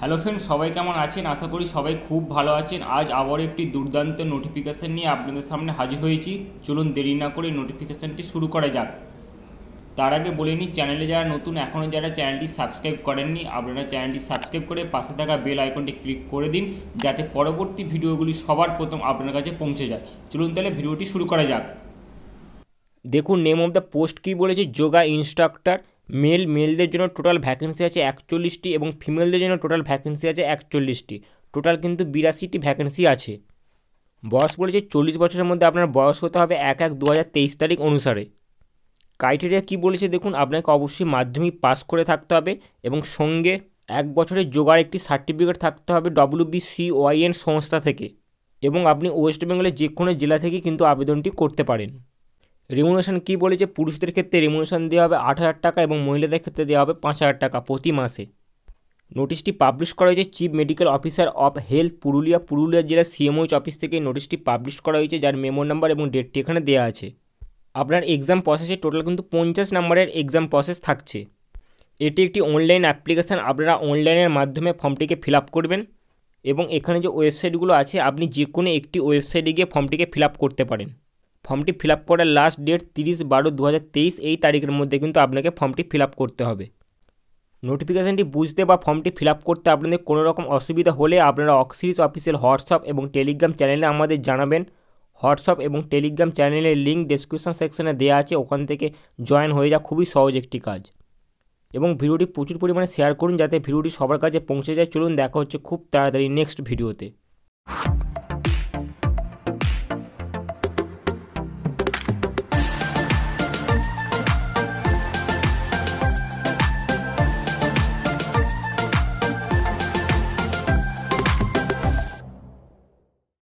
hello friend সবাই কেমন আছেন আশা করি সবাই খুব ভালো আছেন আজ আবার একটি দুর্দান্ত নোটিফিকেশান নিয়ে আপনাদের সামনে হাজির হয়েছি চলুন দেরি না করে নোটিফিকেশানটি শুরু করা যাক তার আগে বলে নিই চ্যানেলে যারা নতুন এখনও যারা চ্যানেলটি সাবস্ক্রাইব করেননি আপনারা চ্যানেলটি সাবস্ক্রাইব করে পাশে থাকা বেল আইকনটি ক্লিক করে দিন যাতে পরবর্তী ভিডিওগুলি সবার প্রথম আপনার কাছে পৌঁছে যায় চলুন তাহলে ভিডিওটি শুরু করা যাক দেখুন নেম অফ দ্য পোস্ট কী বলেছে যোগা ইনস্ট্রাক্টর মেল মেলদের জন্য টোটাল ভ্যাকেন্সি আছে একচল্লিশটি এবং ফিমেলদের জন্য টোটাল ভ্যাকেন্সি আছে একচল্লিশটি টোটাল কিন্তু বিরাশিটি ভ্যাকেন্সি আছে বয়স বলেছে চল্লিশ বছরের মধ্যে আপনার বয়স হতে হবে এক এক দু তারিখ অনুসারে ক্রাইটেরিয়া কী বলেছে দেখুন আপনাকে অবশ্যই মাধ্যমিক পাস করে থাকতে হবে এবং সঙ্গে এক বছরের যোগার একটি সার্টিফিকেট থাকতে হবে ডব্লিউবিসিওয়াইএন সংস্থা থেকে এবং আপনি ওয়েস্ট বেঙ্গলের যে কোনো জেলা থেকে কিন্তু আবেদনটি করতে পারেন রেমুনেশন কী বলেছে পুরুষদের ক্ষেত্রে রেমুনেশন দেওয়া হবে আট হাজার টাকা এবং মহিলাদের ক্ষেত্রে দেওয়া হবে পাঁচ হাজার টাকা প্রতি মাসে নোটিশটি পাবলিশ করা হয়েছে chief medical officer of health Purulia Purulia জেলা সিএমওইচ অফিস থেকে নোটিশটি পাবলিশ করা হয়েছে যার মেমো নাম্বার এবং ডেটটি এখানে দেওয়া আছে আপনার এক্সাম প্রসেসে টোটাল কিন্তু পঞ্চাশ নম্বরের এক্সাম প্রসেস থাকছে এটি একটি অনলাইন অ্যাপ্লিকেশান আপনারা অনলাইনের মাধ্যমে ফর্মটিকে ফিল করবেন এবং এখানে যে ওয়েবসাইটগুলো আছে আপনি যে কোনো একটি ওয়েবসাইটে গিয়ে ফর্মটিকে ফিল করতে পারেন ফর্মটি ফিল আপ করার লাস্ট ডেট তিরিশ বারো দু এই তারিখের মধ্যে কিন্তু আপনাকে ফর্মটি ফিল করতে হবে নোটিফিকেশানটি বুঝতে বা ফর্মটি ফিল করতে আপনাদের কোনো রকম অসুবিধা হলে আপনারা অক্সিরিজ অফিসিয়াল হোয়াটসঅ্যাপ এবং টেলিগ্রাম চ্যানেলে আমাদের জানাবেন হোয়াটসঅ্যাপ এবং টেলিগ্রাম চ্যানেলের লিঙ্ক ডিসক্রিপশান সেকশানে দেওয়া আছে ওখান থেকে জয়েন হয়ে যাওয়া খুবই সহজ একটি কাজ এবং ভিডিওটি প্রচুর পরিমাণে শেয়ার করুন যাতে ভিডিওটি সবার কাছে পৌঁছে যায় চলুন দেখা হচ্ছে খুব তাড়াতাড়ি নেক্সট ভিডিওতে